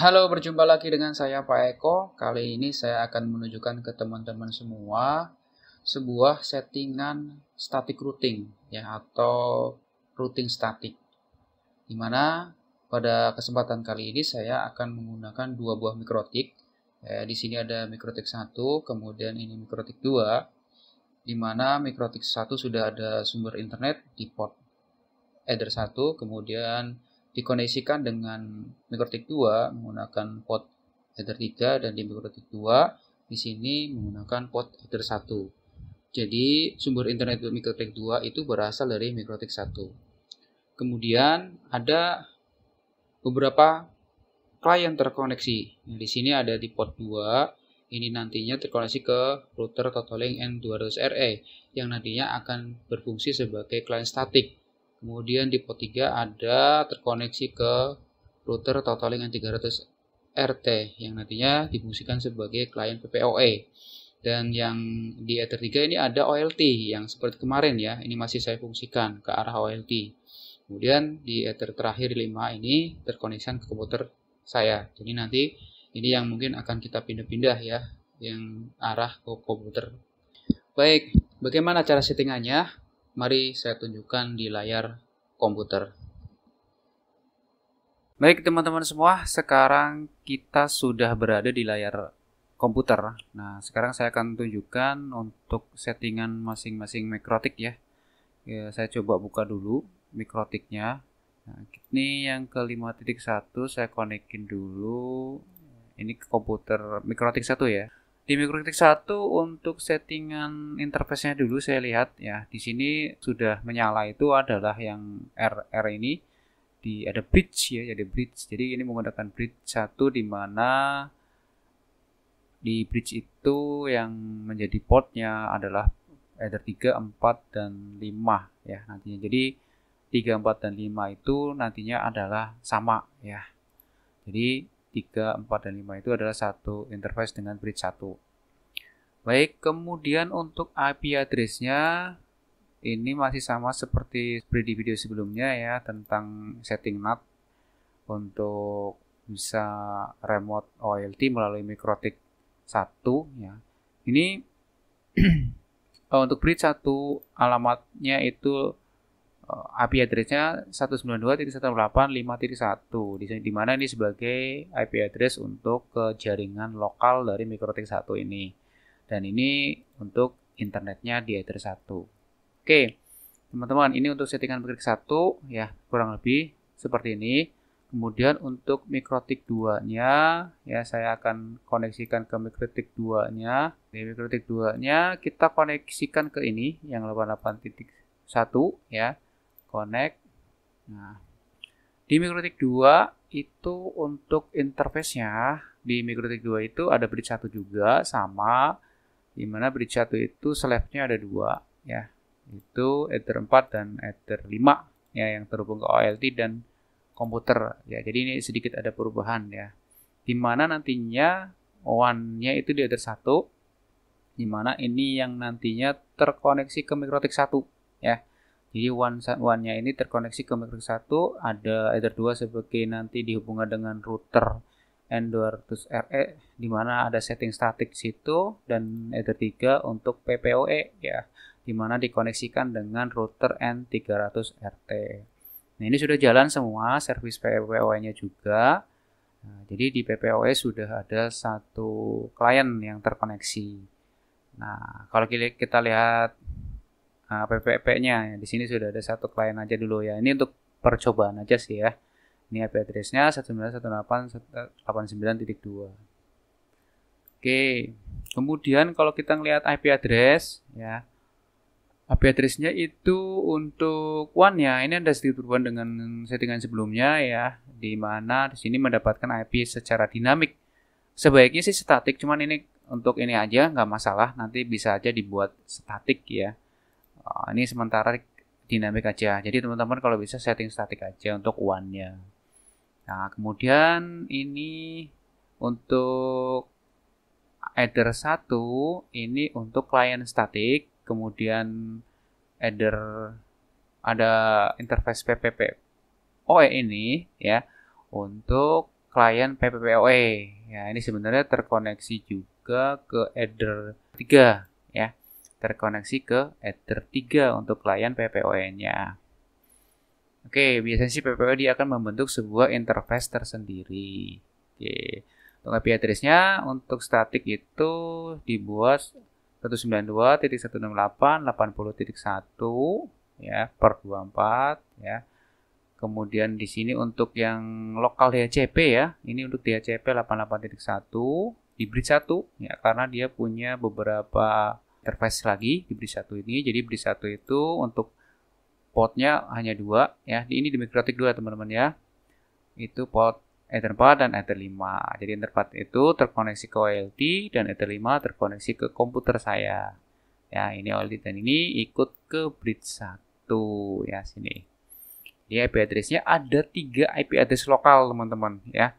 Halo, berjumpa lagi dengan saya Pak Eko. Kali ini saya akan menunjukkan ke teman-teman semua sebuah settingan static routing ya atau routing statik. mana pada kesempatan kali ini saya akan menggunakan dua buah mikrotik. Ya, di sini ada mikrotik 1, kemudian ini mikrotik 2. mana mikrotik 1 sudah ada sumber internet di port header 1, kemudian dikoneksikan dengan mikrotik 2 menggunakan port header 3 dan di mikrotik 2 di sini menggunakan port header 1. Jadi sumber internet mikrotik 2 itu berasal dari mikrotik 1. Kemudian ada beberapa klien terkoneksi. Nah, di sini ada di port 2 ini nantinya terkoneksi ke router Totolink N200RE yang nantinya akan berfungsi sebagai klien statik Kemudian di port 3 ada terkoneksi ke router totaling yang 300 RT yang nantinya difungsikan sebagai klien PPOE. Dan yang di Ether 3 ini ada OLT yang seperti kemarin ya, ini masih saya fungsikan ke arah OLT. Kemudian di Ether terakhir 5 ini terkoneksi ke komputer saya. Jadi nanti ini yang mungkin akan kita pindah-pindah ya, yang arah ke komputer. Baik, bagaimana cara settingannya? Mari saya tunjukkan di layar komputer. Baik teman-teman semua, sekarang kita sudah berada di layar komputer. Nah, sekarang saya akan tunjukkan untuk settingan masing-masing mikrotik ya. ya. Saya coba buka dulu mikrotiknya. Nah, ini yang ke 5.1 saya konekin dulu. Ini ke komputer mikrotik satu ya. Di MikroKitik 1 untuk settingan interface-nya dulu saya lihat ya. Di sini sudah menyala itu adalah yang RR ini di ada bridge ya, jadi bridge. Jadi ini menggunakan bridge 1 di mana di bridge itu yang menjadi portnya adalah ada 3, 4 dan 5 ya nantinya. Jadi 3, 4 dan 5 itu nantinya adalah sama ya. Jadi 3, 4, dan 5 itu adalah satu interface dengan bridge 1. Baik, kemudian untuk IP address-nya ini masih sama seperti di video sebelumnya ya tentang setting NAT untuk bisa remote OLT melalui mikrotik 1 ya. Ini eh, untuk bridge 1 alamatnya itu IP eh, addressnya 192.168.5.1 di di mana ini sebagai IP address untuk ke jaringan lokal dari mikrotik 1 ini dan ini untuk internetnya di address 1 oke teman-teman ini untuk settingan mikrotik 1 ya kurang lebih seperti ini kemudian untuk mikrotik 2 nya ya saya akan koneksikan ke mikrotik 2 nya di mikrotik 2 nya kita koneksikan ke ini yang 88.1 ya connect nah di MikroTik 2 itu untuk interface-nya di MikroTik 2 itu ada bridge 1 juga sama di mana bridge 1 itu slave-nya ada dua ya itu Ether 4 dan Ether 5 ya yang terhubung ke OLT dan komputer ya jadi ini sedikit ada perubahan ya di mana nantinya one-nya itu di Ether 1 di mana ini yang nantinya terkoneksi ke MikroTik 1 ya jadi one one-nya ini terkoneksi ke matrix 1, ada ether 2 sebagai nanti dihubungkan dengan router N200RE di mana ada setting static situ dan ether 3 untuk PPOE ya, di mana dikoneksikan dengan router N300RT. Nah, ini sudah jalan semua service PPOE-nya juga. Nah, jadi di PPOE sudah ada satu klien yang terkoneksi. Nah, kalau kita lihat uh, ah, PPP-nya. Di sini sudah ada satu klien aja dulu ya. Ini untuk percobaan aja sih ya. Ini IP address-nya 19.18.89.2. Oke. Kemudian kalau kita ngelihat IP address ya. IP address-nya itu untuk WAN ya. Ini ada sedikit perubahan dengan settingan sebelumnya ya, di mana di sini mendapatkan IP secara dinamik. Sebaiknya sih statik, cuman ini untuk ini aja nggak masalah. Nanti bisa aja dibuat statik ya. Ah, ini sementara dinamik aja jadi teman-teman kalau bisa setting statik aja untuk one-nya nah kemudian ini untuk header 1 ini untuk client statik kemudian header ada interface PPP OE ini ya untuk klien PPPoE. Ya, ini sebenarnya terkoneksi juga ke header 3 ya terkoneksi ke Ether 3 untuk klien PPON-nya. Oke, biasanya sih PPO dia akan membentuk sebuah interface tersendiri. Oke. Untuk API address-nya untuk static itu dibuat 192.168.80.1 ya per 24 ya. Kemudian di sini untuk yang lokal DHCP ya, ini untuk DHCP 88.1 di bridge 1 ya karena dia punya beberapa interface lagi di bridge satu ini. Jadi bridge satu itu untuk portnya hanya dua ya. Ini di mikrotik dua teman-teman ya. Itu port Ether 4 dan Ether 5. Jadi Ether 4 itu terkoneksi ke OLT dan Ether 5 terkoneksi ke komputer saya. Ya, ini OLT dan ini ikut ke bridge 1 ya sini. Di IP address-nya ada 3 IP address lokal, teman-teman ya.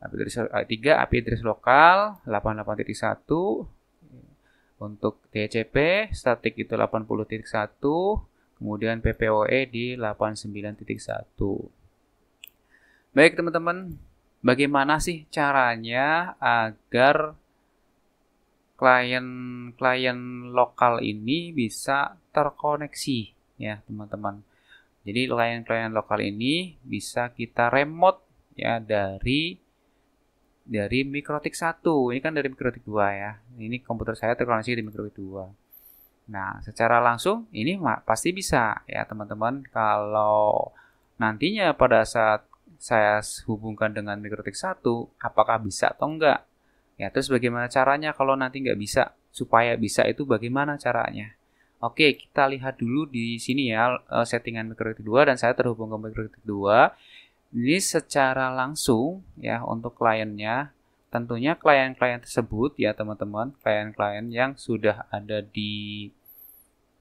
IP address 3 eh, IP address lokal untuk DCP statik itu 80.1, kemudian PPOE di 89.1. Baik teman-teman, bagaimana sih caranya agar klien-klien lokal ini bisa terkoneksi ya teman-teman. Jadi klien-klien lokal ini bisa kita remote ya dari dari mikrotik 1. Ini kan dari mikrotik 2 ya. Ini komputer saya terkoneksi di mikrotik 2. Nah, secara langsung ini pasti bisa ya teman-teman kalau nantinya pada saat saya hubungkan dengan mikrotik 1, apakah bisa atau enggak? Ya, terus bagaimana caranya kalau nanti nggak bisa? Supaya bisa itu bagaimana caranya? Oke, kita lihat dulu di sini ya eh, settingan mikrotik 2 dan saya terhubung ke mikrotik 2 ini secara langsung ya untuk kliennya, tentunya klien-klien tersebut ya teman-teman, klien-klien yang sudah ada di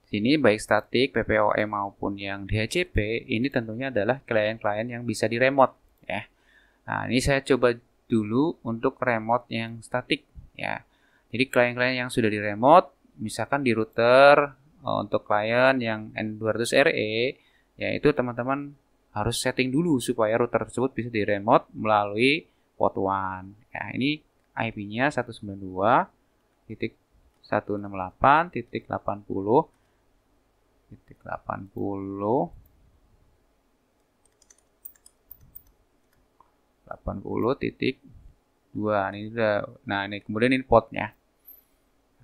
sini baik statik, PPOE maupun yang DHCP, ini tentunya adalah klien-klien yang bisa di remote ya. Nah, ini saya coba dulu untuk remote yang statik ya. Jadi klien-klien yang sudah di remote, misalkan di router eh, untuk klien yang N200 RE, yaitu teman-teman harus setting dulu supaya router tersebut bisa di remote melalui port 1. Ya, ini IP-nya 192.168.80.80 titik 80 80 titik 2 nah, ini udah nah ini kemudian ini portnya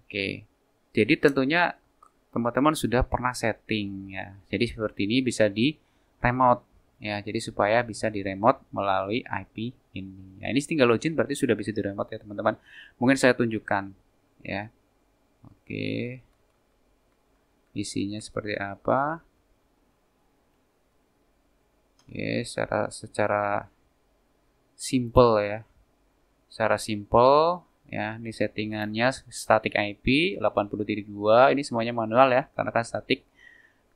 oke jadi tentunya teman-teman sudah pernah setting ya jadi seperti ini bisa di remote ya jadi supaya bisa di remote melalui IP ini nah ini tinggal login berarti sudah bisa di remote ya teman-teman mungkin saya tunjukkan ya oke isinya seperti apa oke secara secara simple ya secara simple ya ini settingannya static IP 80.2 ini semuanya manual ya karena kan static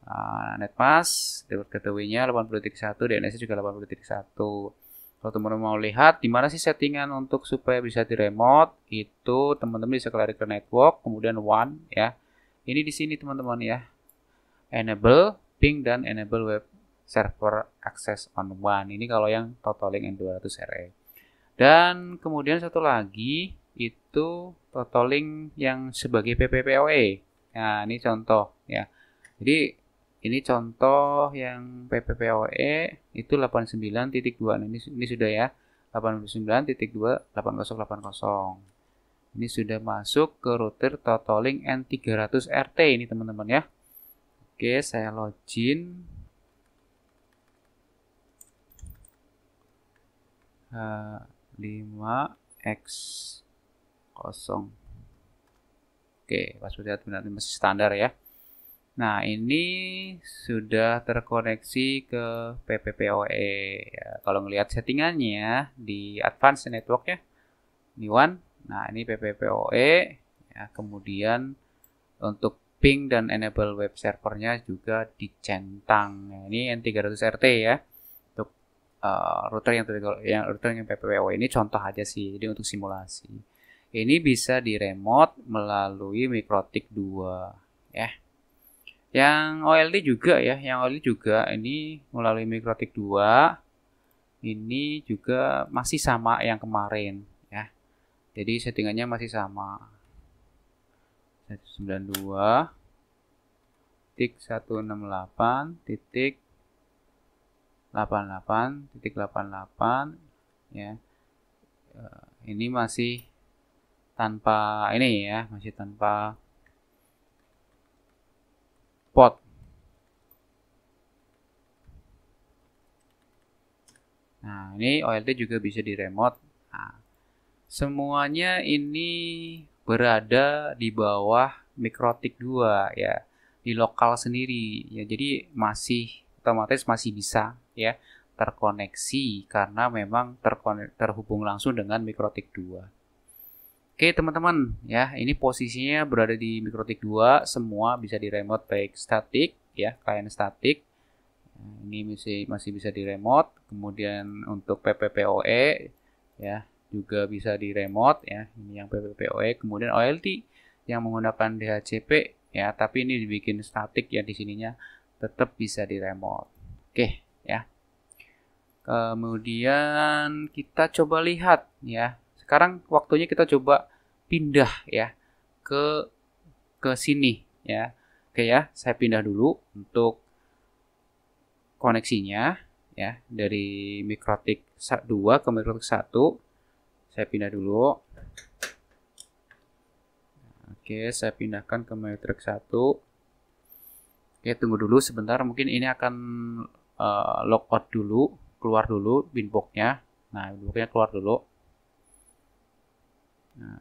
uh, ah, netpass dapat gateway-nya 80.1 dns juga 80.1 kalau teman-teman mau lihat di mana sih settingan untuk supaya bisa di remote itu teman-teman bisa kelari ke network kemudian one ya ini di sini teman-teman ya enable ping dan enable web server access on one ini kalau yang totaling N200 re. dan kemudian satu lagi itu totaling yang sebagai PPPoE nah ini contoh ya jadi ini contoh yang PPPOE itu 89.2. Nah, ini, ini sudah ya. 89.28080 Ini sudah masuk ke router totaling N300 RT ini teman-teman ya. Oke, saya login. Uh, 5x 0. Oke, password admin masih standar ya. Nah, ini sudah terkoneksi ke PPPoE. Ya, kalau ngelihat settingannya ya, di advanced network ya, Ini one. Nah, ini PPPoE. Ya, kemudian untuk ping dan enable web servernya juga dicentang. Nah, ini N300RT ya. Untuk uh, router yang yang router yang PPPoE ini contoh aja sih. Jadi untuk simulasi. Ini bisa di remote melalui Mikrotik 2 ya. Yang OLT juga ya, yang OLT juga ini melalui mikrotik 2. Ini juga masih sama yang kemarin ya. Jadi settingannya masih sama. 192 titik 168 titik 88 titik 88 ya eh, ini masih tanpa ini ya masih tanpa spot. Nah, ini OLT juga bisa di remote. Nah, semuanya ini berada di bawah mikrotik 2 ya, di lokal sendiri. Ya, jadi masih otomatis masih bisa ya terkoneksi karena memang terhubung langsung dengan mikrotik 2. Oke teman-teman, ya ini posisinya berada di Mikrotik 2, semua bisa di remote baik statik, ya klien statik, nah, ini masih masih bisa di remote, kemudian untuk PPPoE, ya juga bisa di remote, ya ini yang PPPoE, kemudian OLT yang menggunakan DHCP, ya tapi ini dibikin statik ya di sininya tetap bisa di remote. Oke, ya. Kemudian kita coba lihat, ya sekarang waktunya kita coba pindah ya ke ke sini ya. Oke ya, saya pindah dulu untuk koneksinya ya dari mikrotik 2 ke mikrotik 1. Saya pindah dulu. Oke, saya pindahkan ke mikrotik 1. Oke, tunggu dulu sebentar. Mungkin ini akan uh, eh, out dulu, keluar dulu binboxnya. Nah, binboxnya keluar dulu. Nah,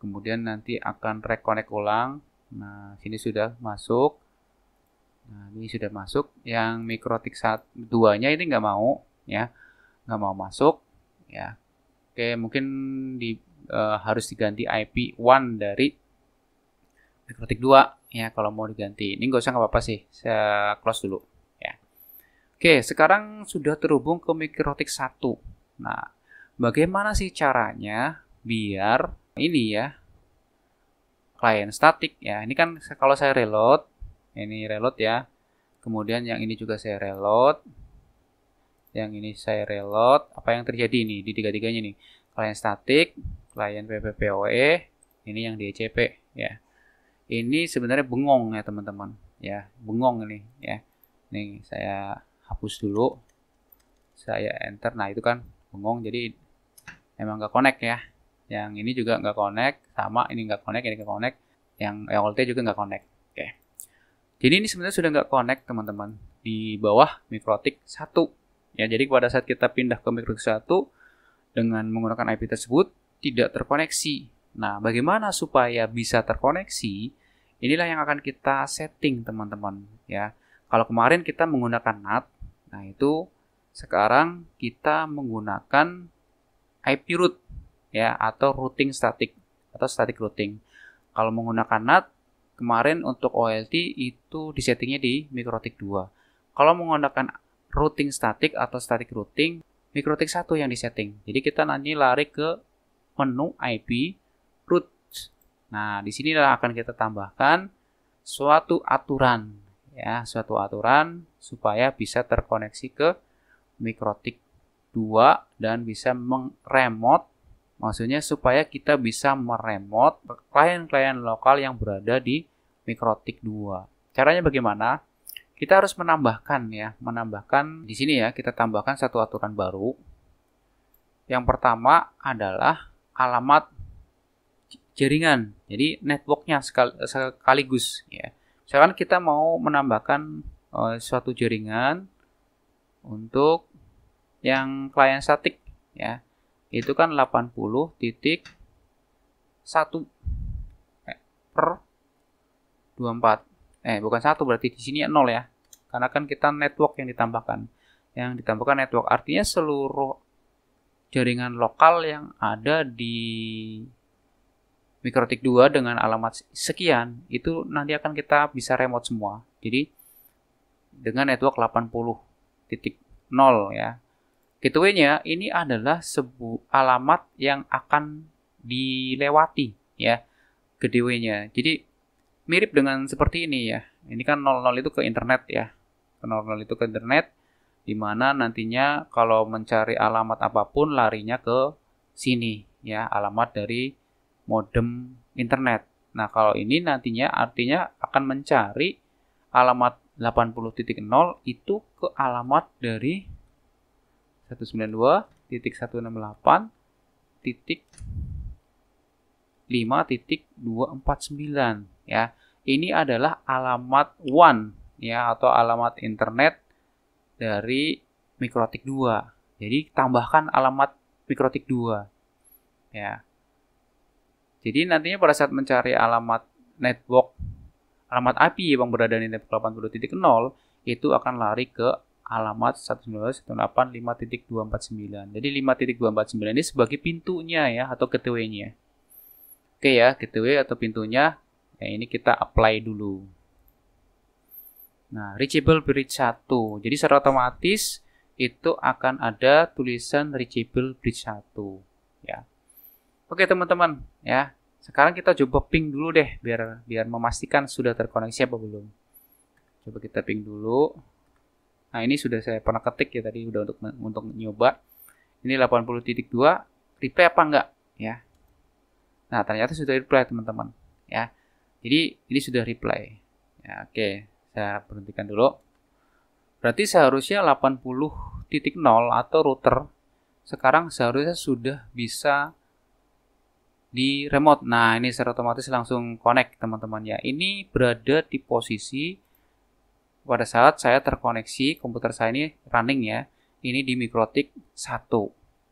kemudian nanti akan reconnect ulang. Nah, sini sudah masuk. Nah, ini sudah masuk. Yang mikrotik 2 duanya ini nggak mau, ya. Nggak mau masuk, ya. Oke, mungkin di, e, harus diganti ip one dari mikrotik 2, ya, kalau mau diganti. Ini nggak usah nggak apa-apa sih. Saya close dulu, ya. Oke, sekarang sudah terhubung ke mikrotik 1. Nah, bagaimana sih caranya biar ini ya klien statik ya ini kan kalau saya reload ini reload ya kemudian yang ini juga saya reload yang ini saya reload apa yang terjadi ini di tiga-tiganya nih klien statik klien PPPoE ini yang DHCP ya ini sebenarnya bengong ya teman-teman ya bengong ini ya nih saya hapus dulu saya enter nah itu kan bengong jadi emang gak connect ya yang ini juga nggak connect sama ini nggak connect ini nggak connect yang yang voltage juga nggak connect oke jadi ini sebenarnya sudah nggak connect teman-teman di bawah mikrotik 1 ya jadi pada saat kita pindah ke mikrotik 1 dengan menggunakan IP tersebut tidak terkoneksi nah bagaimana supaya bisa terkoneksi inilah yang akan kita setting teman-teman ya kalau kemarin kita menggunakan NAT nah itu sekarang kita menggunakan IP root ya atau routing static atau static routing. Kalau menggunakan NAT kemarin untuk OLT itu di settingnya di mikrotik 2. Kalau menggunakan routing static atau static routing mikrotik 1 yang disetting. Jadi kita nanti lari ke menu IP root. Nah, di sini akan kita tambahkan suatu aturan ya, suatu aturan supaya bisa terkoneksi ke mikrotik 2 dan bisa meng remote Maksudnya supaya kita bisa meremot klien-klien lokal yang berada di Mikrotik 2. Caranya bagaimana? Kita harus menambahkan ya, menambahkan di sini ya, kita tambahkan satu aturan baru. Yang pertama adalah alamat jaringan. Jadi networknya sekaligus ya. Misalkan kita mau menambahkan uh, suatu jaringan untuk yang klien statik ya itu kan 80 titik 1 eh, per 24 eh bukan satu berarti di sini 0 ya, ya karena kan kita network yang ditambahkan yang ditambahkan network artinya seluruh jaringan lokal yang ada di Mikrotik 2 dengan alamat sekian itu nanti akan kita bisa remote semua jadi dengan network 80 titik 0 ya Gateway-nya ini adalah sebuah alamat yang akan dilewati ya gateway-nya. Jadi mirip dengan seperti ini ya. Ini kan 00 itu ke internet ya. 00 itu ke internet di mana nantinya kalau mencari alamat apapun larinya ke sini ya, alamat dari modem internet. Nah, kalau ini nantinya artinya akan mencari alamat 80.0 itu ke alamat dari 192 titik 168 titik 5 titik 249 ya ini adalah alamat WAN ya atau alamat internet dari mikrotik 2 jadi tambahkan alamat mikrotik 2 ya jadi nantinya pada saat mencari alamat network alamat IP yang berada di network 80.0 itu akan lari ke alamat 192.168.5.249. Jadi 5.249 ini sebagai pintunya ya atau gateway-nya. Oke ya, gateway atau pintunya ya ini kita apply dulu. Nah, reachable bridge 1. Jadi secara otomatis itu akan ada tulisan reachable bridge 1 ya. Oke, teman-teman, ya. Sekarang kita coba ping dulu deh biar biar memastikan sudah terkoneksi apa belum. Coba kita ping dulu. Nah, ini sudah saya pernah ketik ya tadi udah untuk untuk nyoba. Ini 80.2 reply apa enggak ya. Nah, ternyata sudah reply teman-teman ya. Jadi ini sudah reply. Ya, oke, saya berhentikan dulu. Berarti seharusnya 80.0 atau router sekarang seharusnya sudah bisa di remote. Nah, ini secara otomatis langsung connect teman-teman ya. Ini berada di posisi pada saat saya terkoneksi komputer saya ini running ya, ini di Mikrotik 1.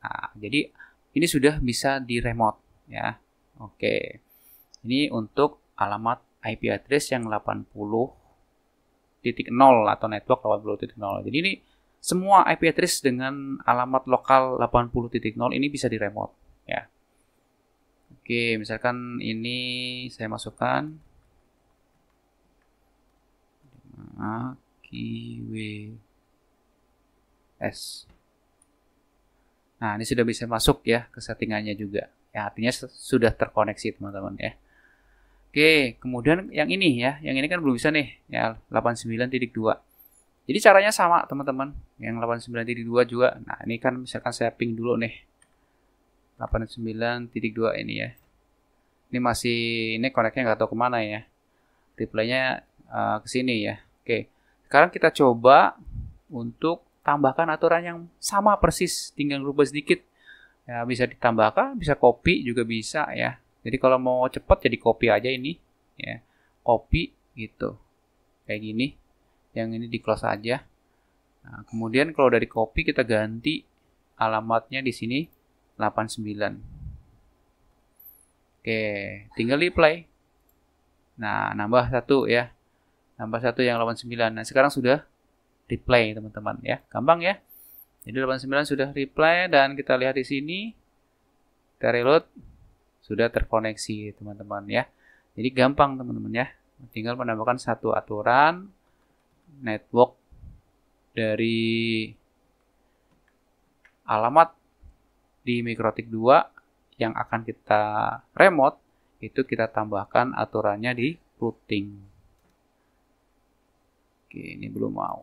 Nah, jadi ini sudah bisa di remote ya. Oke. Ini untuk alamat IP address yang 80.0 atau network 80.0. Jadi ini semua IP address dengan alamat lokal 80.0 ini bisa di remote ya. Oke, misalkan ini saya masukkan A Q W S. Nah, ini sudah bisa masuk ya ke settingannya juga. Ya, artinya sudah terkoneksi teman-teman ya. Oke, kemudian yang ini ya, yang ini kan belum bisa nih, ya 89.2. Jadi caranya sama teman-teman, yang 89.2 juga. Nah, ini kan misalkan saya ping dulu nih. 89.2 ini ya. Ini masih, ini koneknya nggak tahu kemana ya. Replaynya uh, ke sini ya. Oke, sekarang kita coba untuk tambahkan aturan yang sama persis, tinggal rubah sedikit. Ya, bisa ditambahkan, bisa copy juga bisa ya. Jadi kalau mau cepat jadi copy aja ini, ya. Copy gitu. Kayak gini. Yang ini di close aja. Nah, kemudian kalau dari copy kita ganti alamatnya di sini 89. Oke, tinggal di play. Nah, nambah satu ya tambah satu yang 89. Nah, sekarang sudah reply teman-teman ya. Gampang ya. Jadi 89 sudah reply dan kita lihat di sini kita reload sudah terkoneksi teman-teman ya. Jadi gampang teman-teman ya. Tinggal menambahkan satu aturan network dari alamat di Mikrotik 2 yang akan kita remote itu kita tambahkan aturannya di routing lagi. ini belum mau.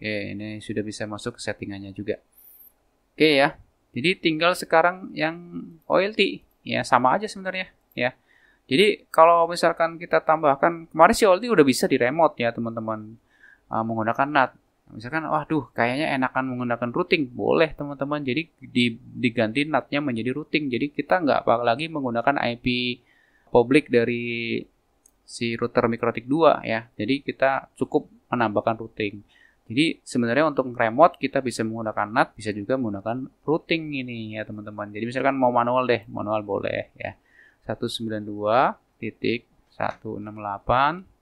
Oke, ini sudah bisa masuk ke settingannya juga. Oke ya. Jadi tinggal sekarang yang OLT ya sama aja sebenarnya ya. Jadi kalau misalkan kita tambahkan kemarin si OLT udah bisa di remote ya teman-teman uh, menggunakan NAT misalkan waduh kayaknya enakan menggunakan routing boleh teman-teman jadi di, diganti NAT-nya menjadi routing jadi kita nggak lagi menggunakan IP publik dari si router Mikrotik 2 ya jadi kita cukup menambahkan routing jadi sebenarnya untuk remote kita bisa menggunakan NAT bisa juga menggunakan routing ini ya teman-teman jadi misalkan mau manual deh manual boleh ya 192 titik 168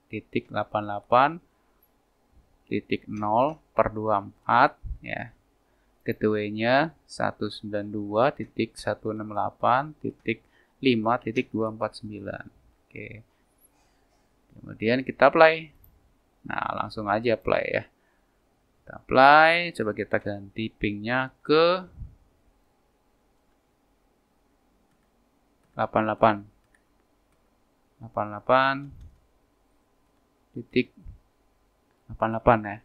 titik 88 titik 0 per 24 ya ketuanya 192 titik 168 titik 5 titik 249 oke kemudian kita play nah langsung aja play ya kita play coba kita ganti pingnya ke 88 88 titik 88 ya.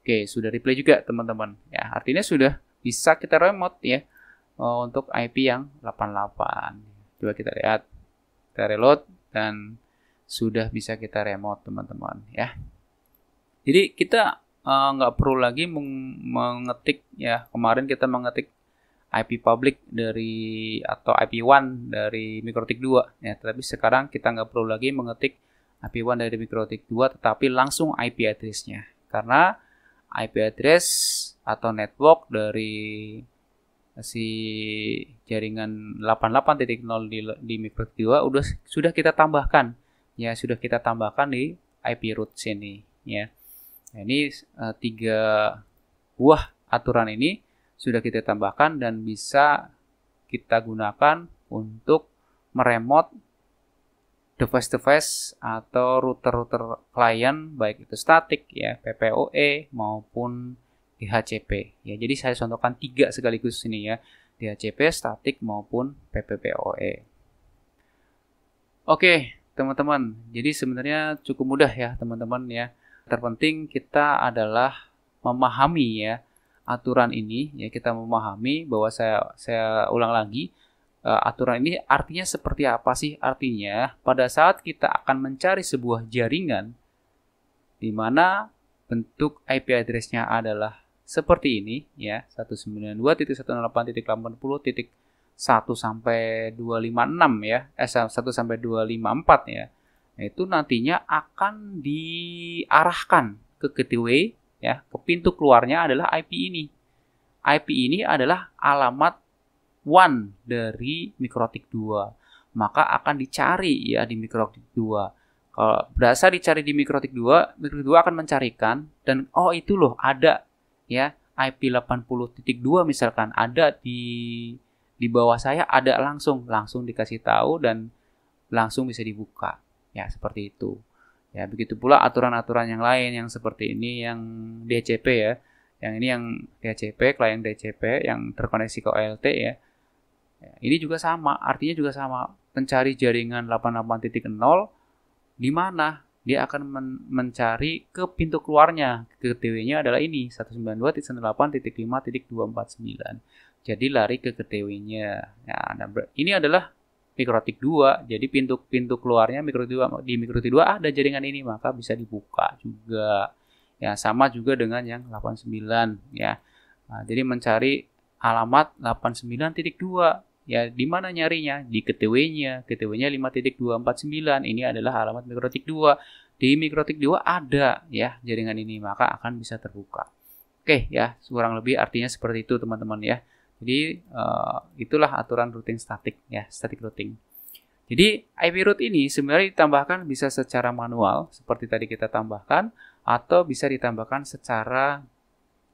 Oke, sudah replay juga teman-teman. Ya, artinya sudah bisa kita remote ya oh, untuk IP yang 88. Coba kita lihat. Kita reload dan sudah bisa kita remote teman-teman ya. Jadi kita eh, nggak uh, perlu lagi meng mengetik ya kemarin kita mengetik IP public dari atau ip one dari Mikrotik dua ya tapi sekarang kita nggak perlu lagi mengetik IP1 dari MikroTik 2 tetapi langsung IP addressnya, Karena IP address atau network dari si jaringan 88.0 di, di MikroTik 2 udah sudah kita tambahkan. Ya, sudah kita tambahkan di IP root sini ya. Nah, ini uh, tiga buah aturan ini sudah kita tambahkan dan bisa kita gunakan untuk meremot device-device atau router-router klien baik itu statik ya PPOE maupun DHCP ya jadi saya contohkan tiga sekaligus ini ya DHCP statik maupun PPPOE oke teman-teman jadi sebenarnya cukup mudah ya teman-teman ya terpenting kita adalah memahami ya aturan ini ya kita memahami bahwa saya saya ulang lagi uh, aturan ini artinya seperti apa sih? Artinya pada saat kita akan mencari sebuah jaringan di mana bentuk IP address-nya adalah seperti ini ya 192.168.80.1 sampai 256 ya eh 1 sampai 254 ya nah, itu nantinya akan diarahkan ke gateway ya ke pintu keluarnya adalah IP ini IP ini adalah alamat one dari mikrotik 2 maka akan dicari ya di mikrotik 2 kalau berasa dicari di mikrotik 2 mikrotik 2 akan mencarikan dan oh itu loh ada ya IP80.2 misalkan ada di di bawah saya ada langsung langsung dikasih tahu dan langsung bisa dibuka ya seperti itu ya begitu pula aturan-aturan yang lain yang seperti ini yang DHCP ya yang ini yang DHCP klien DHCP yang terkoneksi ke OLT ya Ya, ini juga sama, artinya juga sama. Pencari jaringan 88.0 di mana dia akan men mencari ke pintu keluarnya. ke tw nya adalah ini 192.108.5.249. Jadi lari ke tw nya ya, Nah, ini adalah mikrotik 2. Jadi pintu-pintu keluarnya mikrotik 2 di mikrotik 2 ada jaringan ini, maka bisa dibuka juga. Ya, sama juga dengan yang 89 ya. Nah, jadi mencari alamat 89.2 Ya, di mana nyarinya? Di KTW-nya. 5.249. Ini adalah alamat mikrotik 2. Di mikrotik 2 ada ya jaringan ini, maka akan bisa terbuka. Oke, ya, kurang lebih artinya seperti itu teman-teman ya. Jadi uh, itulah aturan routing statik ya, static routing. Jadi IP route ini sebenarnya ditambahkan bisa secara manual seperti tadi kita tambahkan atau bisa ditambahkan secara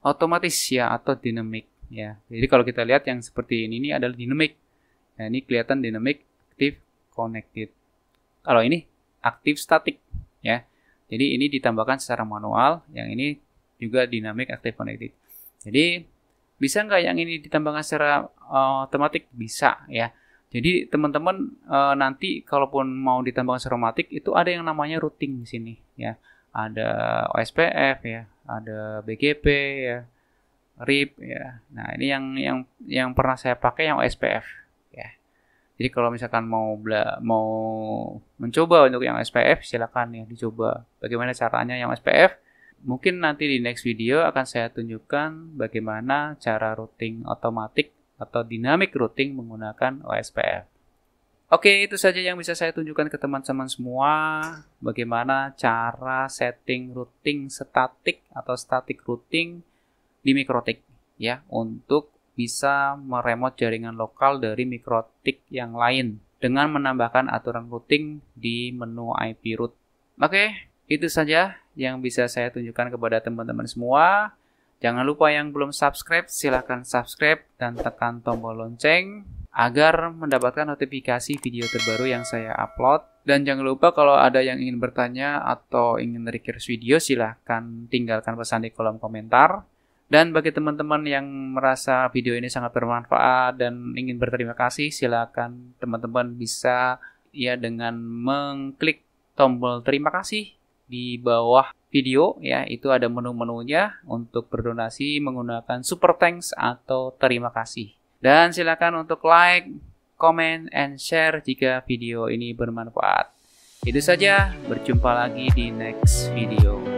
otomatis ya atau dinamik ya. Jadi kalau kita lihat yang seperti ini ini adalah dinamik Nah, ini kelihatan dynamic active connected. Kalau ini aktif statik ya. Jadi ini ditambahkan secara manual, yang ini juga dynamic active connected. Jadi bisa nggak yang ini ditambahkan secara uh, eh, tematik? Bisa ya. Jadi teman-teman e, nanti kalaupun mau ditambahkan secara seromatik itu ada yang namanya routing di sini ya. Ada OSPF ya, ada BGP ya, RIP ya. Nah, ini yang yang yang pernah saya pakai yang OSPF jadi kalau misalkan mau bela, mau mencoba untuk yang SPF silakan ya dicoba. Bagaimana caranya yang SPF? Mungkin nanti di next video akan saya tunjukkan bagaimana cara routing otomatis atau dynamic routing menggunakan OSPF. Oke, itu saja yang bisa saya tunjukkan ke teman-teman semua bagaimana cara setting routing statik atau static routing di mikrotik ya untuk bisa meremot jaringan lokal dari mikrotik yang lain dengan menambahkan aturan routing di menu IP root. Oke, itu saja yang bisa saya tunjukkan kepada teman-teman semua. Jangan lupa yang belum subscribe, silahkan subscribe dan tekan tombol lonceng agar mendapatkan notifikasi video terbaru yang saya upload. Dan jangan lupa kalau ada yang ingin bertanya atau ingin request video, silahkan tinggalkan pesan di kolom komentar. Dan bagi teman-teman yang merasa video ini sangat bermanfaat dan ingin berterima kasih, silakan teman-teman bisa ya dengan mengklik tombol terima kasih di bawah video ya itu ada menu-menunya untuk berdonasi menggunakan super thanks atau terima kasih dan silakan untuk like, comment, and share jika video ini bermanfaat. Itu saja, berjumpa lagi di next video.